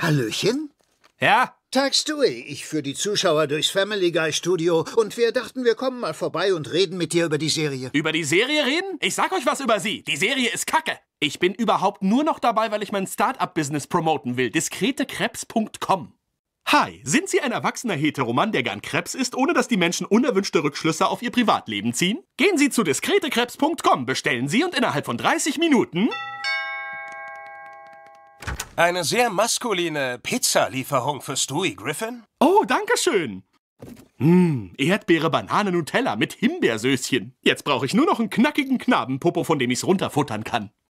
Hallöchen? Ja? Tag Stewie, ich führe die Zuschauer durchs Family Guy Studio und wir dachten, wir kommen mal vorbei und reden mit dir über die Serie. Über die Serie reden? Ich sag euch was über sie. Die Serie ist kacke. Ich bin überhaupt nur noch dabei, weil ich mein Start-up-Business promoten will. Diskretekrebs.com Hi, sind Sie ein erwachsener Heteroman, der gern Krebs ist, ohne dass die Menschen unerwünschte Rückschlüsse auf Ihr Privatleben ziehen? Gehen Sie zu diskretekrebs.com, bestellen Sie und innerhalb von 30 Minuten... Eine sehr maskuline Pizzalieferung für Stewie Griffin? Oh, danke schön. Mmh, Erdbeere, Banane, Nutella mit Himbeersöschen. Jetzt brauche ich nur noch einen knackigen Knabenpopo, von dem ich's runterfuttern kann.